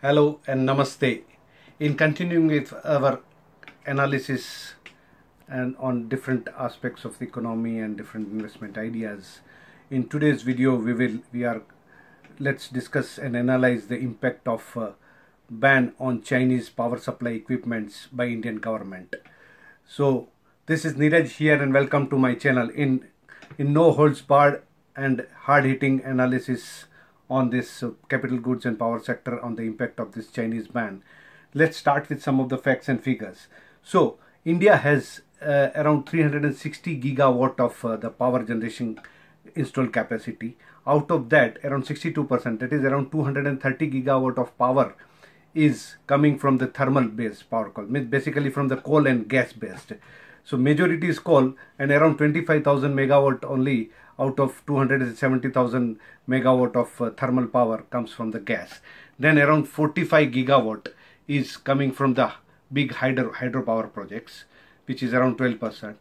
Hello and Namaste. In continuing with our analysis and on different aspects of the economy and different investment ideas, in today's video we will we are let's discuss and analyze the impact of uh, ban on Chinese power supply equipments by Indian government. So this is Niraj here and welcome to my channel in in no holds barred and hard hitting analysis on this uh, capital goods and power sector on the impact of this Chinese ban. Let's start with some of the facts and figures. So, India has uh, around 360 gigawatt of uh, the power generation installed capacity. Out of that, around 62%, that is around 230 gigawatt of power is coming from the thermal based power basically from the coal and gas based. So majority is coal and around 25,000 megawatt only out of 270,000 megawatt of uh, thermal power comes from the gas. Then around 45 gigawatt is coming from the big hydro hydropower projects, which is around 12%.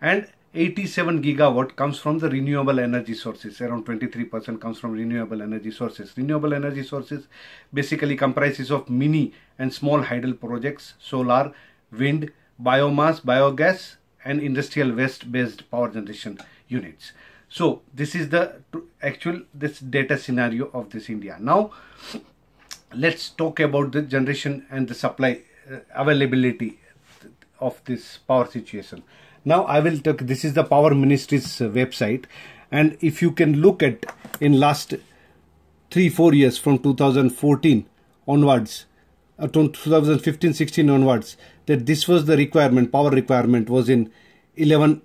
And 87 gigawatt comes from the renewable energy sources around 23% comes from renewable energy sources renewable energy sources basically comprises of mini and small hydel projects solar wind biomass biogas and industrial waste based power generation units so this is the actual this data scenario of this India. Now let's talk about the generation and the supply uh, availability of this power situation. Now I will talk, this is the power ministry's uh, website and if you can look at in last 3-4 years from 2014 onwards, uh, 2015-16 onwards that this was the requirement, power requirement was in 11,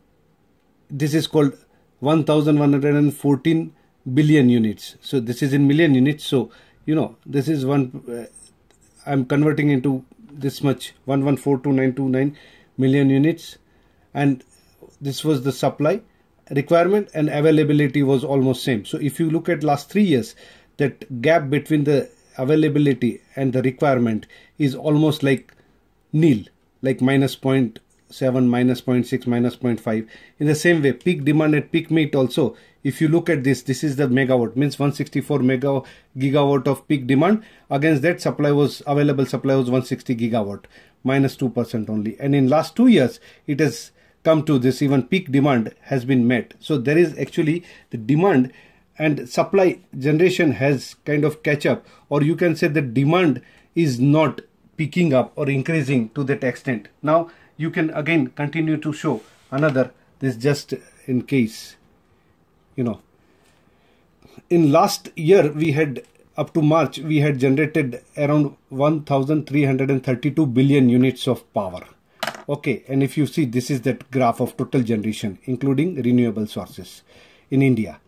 this is called 1114 billion units so this is in million units so you know this is one uh, i'm converting into this much 1142929 million units and this was the supply requirement and availability was almost same so if you look at last 3 years that gap between the availability and the requirement is almost like nil like minus point. 7 minus 0.6 minus 0.5 in the same way peak demand at peak meet also if you look at this this is the megawatt means 164 mega gigawatt of peak demand against that supply was available supply was 160 gigawatt minus 2% only and in last 2 years it has come to this even peak demand has been met so there is actually the demand and supply generation has kind of catch up or you can say the demand is not picking up or increasing to that extent now you can again continue to show another this just in case you know in last year we had up to march we had generated around 1332 billion units of power okay and if you see this is that graph of total generation including renewable sources in india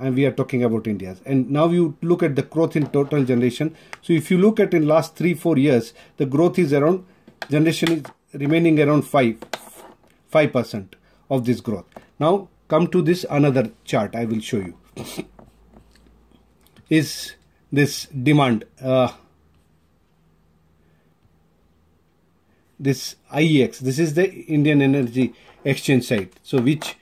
and we are talking about India's. And now you look at the growth in total generation. So if you look at in last three, four years, the growth is around generation is remaining around 5 5% of this growth. Now come to this another chart I will show you. Is this demand uh, this IEX this is the Indian Energy Exchange site so which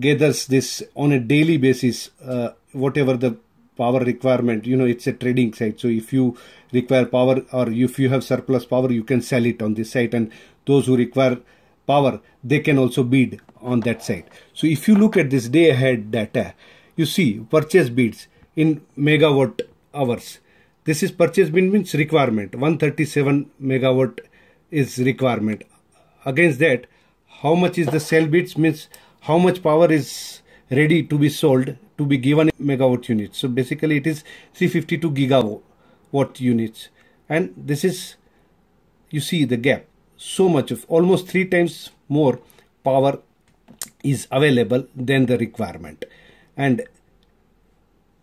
gathers this on a daily basis uh, whatever the power requirement you know it's a trading site so if you require power or if you have surplus power you can sell it on this site and those who require power they can also bid on that site so if you look at this day ahead data you see purchase bids in megawatt hours this is purchase bid means requirement 137 megawatt is requirement against that how much is the sell bids means how much power is ready to be sold to be given megawatt units. So basically it is 352 gigawatt units and this is you see the gap so much of almost three times more power is available than the requirement and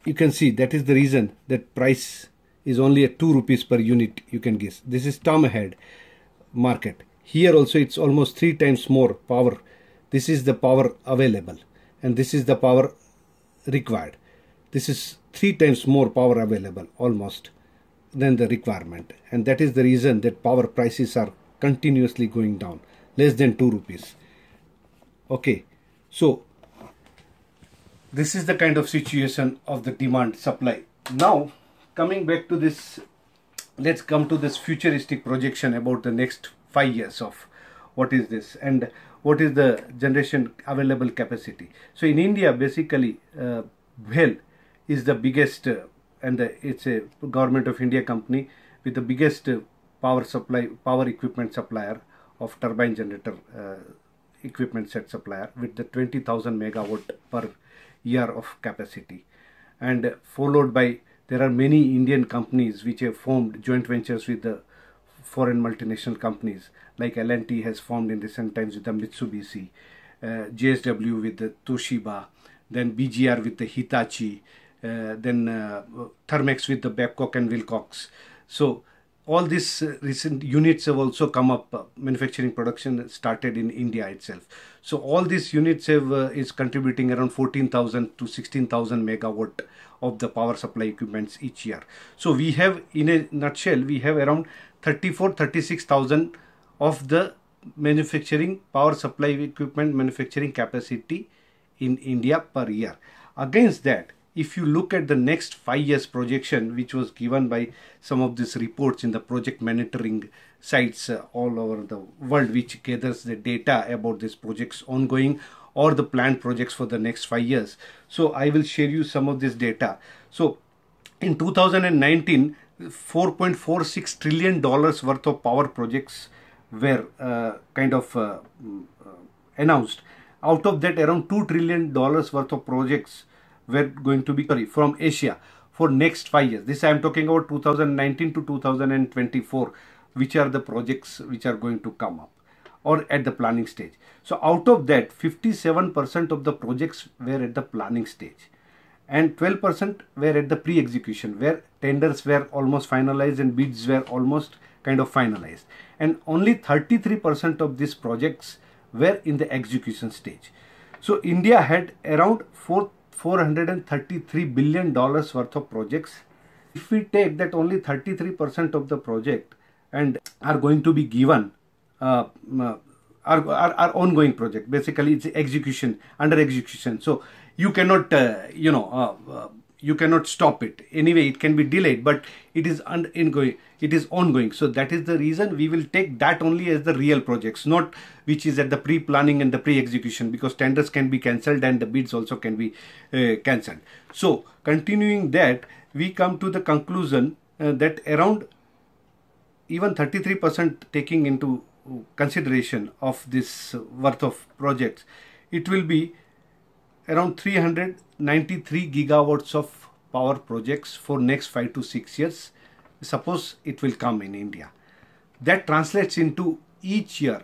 you can see that is the reason that price is only at 2 rupees per unit you can guess this is term ahead market here also it's almost three times more power this is the power available and this is the power required. This is three times more power available almost than the requirement and that is the reason that power prices are continuously going down less than 2 rupees. Okay, so this is the kind of situation of the demand supply. Now coming back to this, let's come to this futuristic projection about the next 5 years of what is this and what is the generation available capacity. So in India, basically, uh, is the biggest, uh, and the, it's a government of India company with the biggest uh, power supply, power equipment supplier of turbine generator uh, equipment set supplier with the 20,000 megawatt per year of capacity, and followed by there are many Indian companies which have formed joint ventures with the foreign multinational companies like L&T has formed in recent times with the Mitsubishi, uh, JSW with the Toshiba, then BGR with the Hitachi, uh, then uh, Thermex with the Babcock and Wilcox. So all these uh, recent units have also come up. Uh, manufacturing production started in India itself. So all these units have uh, is contributing around 14,000 to 16,000 megawatt of the power supply equipments each year. So we have, in a nutshell, we have around 34 36000 of the manufacturing power supply equipment manufacturing capacity in India per year. Against that, if you look at the next five years projection, which was given by some of these reports in the project monitoring sites uh, all over the world, which gathers the data about these projects ongoing or the planned projects for the next five years. So I will share you some of this data. So in 2019, 4.46 trillion dollars worth of power projects were uh, kind of uh, mm, uh, announced. Out of that, around 2 trillion dollars worth of projects were going to be sorry, from Asia for next 5 years. This I am talking about 2019 to 2024, which are the projects which are going to come up or at the planning stage. So out of that, 57% of the projects were at the planning stage and 12% were at the pre-execution where tenders were almost finalized and bids were almost kind of finalized and only 33% of these projects were in the execution stage. So India had around 4, 433 billion dollars worth of projects. If we take that only 33% of the project and are going to be given uh, uh are, are ongoing project basically it's execution under execution. So you cannot uh, you know uh, uh, you cannot stop it anyway it can be delayed but it is ongoing it is ongoing so that is the reason we will take that only as the real projects not which is at the pre-planning and the pre-execution because tenders can be cancelled and the bids also can be uh, cancelled so continuing that we come to the conclusion uh, that around even 33% taking into consideration of this worth of projects it will be around 393 gigawatts of power projects for next 5 to 6 years suppose it will come in India. That translates into each year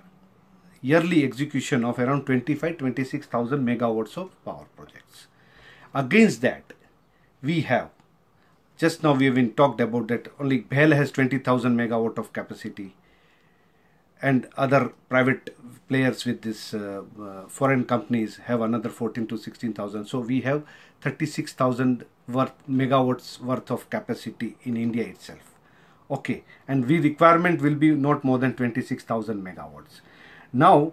yearly execution of around 25 26,000 megawatts of power projects. Against that we have just now we have been talked about that only BHEL has 20,000 megawatt of capacity and other private players with this uh, uh, foreign companies have another 14 to 16000 so we have 36000 worth megawatts worth of capacity in india itself okay and we requirement will be not more than 26000 megawatts now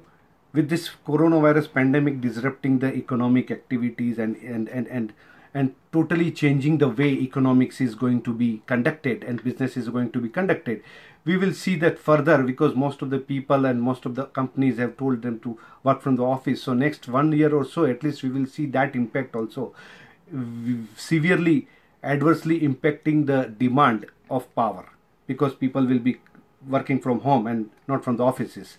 with this coronavirus pandemic disrupting the economic activities and and and and and totally changing the way economics is going to be conducted and business is going to be conducted we will see that further because most of the people and most of the companies have told them to work from the office so next one year or so at least we will see that impact also severely adversely impacting the demand of power because people will be working from home and not from the offices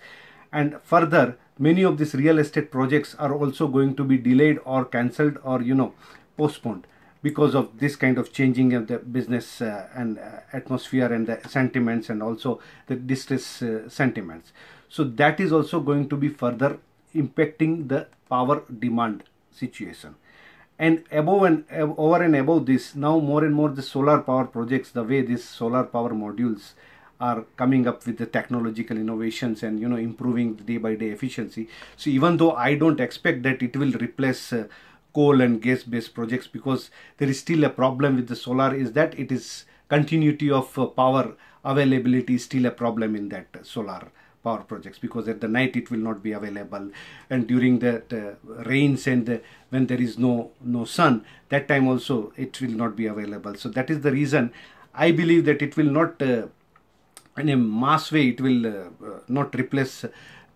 and further many of these real estate projects are also going to be delayed or cancelled or you know postponed because of this kind of changing of the business uh, and uh, atmosphere and the sentiments and also the distress uh, sentiments so that is also going to be further impacting the power demand situation and above and over and above this now more and more the solar power projects the way these solar power modules are coming up with the technological innovations and you know improving day by day efficiency so even though i don't expect that it will replace uh, coal and gas based projects because there is still a problem with the solar is that it is continuity of uh, power availability is still a problem in that solar power projects because at the night it will not be available and during the, the uh, rains and the, when there is no no sun that time also it will not be available so that is the reason i believe that it will not uh, in a mass way it will uh, uh not replace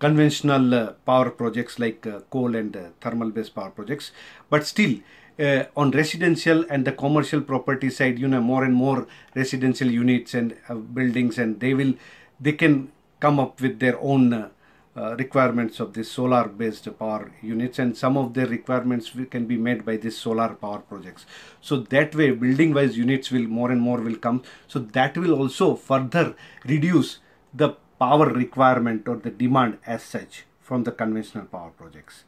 conventional uh, power projects like uh, coal and uh, thermal based power projects but still uh, on residential and the commercial property side you know more and more residential units and uh, buildings and they will they can come up with their own uh, requirements of this solar based power units and some of their requirements can be made by this solar power projects so that way building wise units will more and more will come so that will also further reduce the power requirement or the demand as such from the conventional power projects.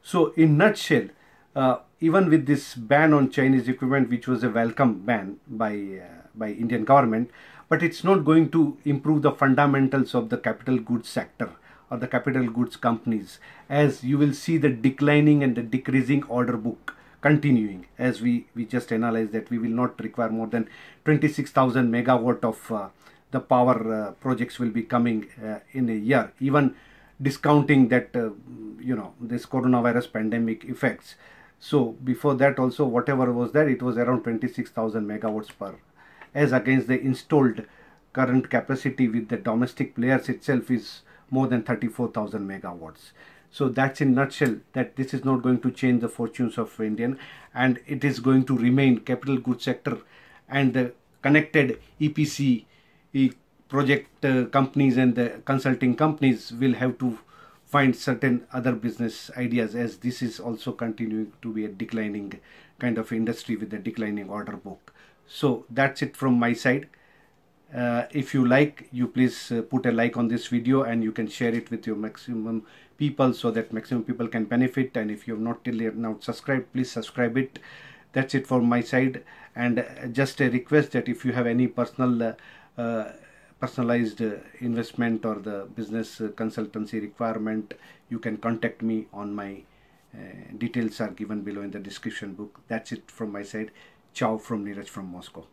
So in nutshell, uh, even with this ban on Chinese equipment, which was a welcome ban by uh, by Indian government, but it's not going to improve the fundamentals of the capital goods sector or the capital goods companies, as you will see the declining and the decreasing order book continuing as we, we just analyzed that we will not require more than 26,000 megawatt of uh, the power uh, projects will be coming uh, in a year, even discounting that, uh, you know, this coronavirus pandemic effects. So before that also whatever was there, it was around 26,000 megawatts per as against the installed current capacity with the domestic players itself is more than 34,000 megawatts. So that's in nutshell that this is not going to change the fortunes of Indian and it is going to remain capital goods sector and the connected EPC project uh, companies and the consulting companies will have to find certain other business ideas as this is also continuing to be a declining kind of industry with a declining order book so that's it from my side uh, if you like you please uh, put a like on this video and you can share it with your maximum people so that maximum people can benefit and if you have not till now subscribed please subscribe it that's it from my side and uh, just a request that if you have any personal uh, personalized uh, investment or the business uh, consultancy requirement, you can contact me on my details are given below in the description book. That's it from my side. Ciao from Neeraj from Moscow.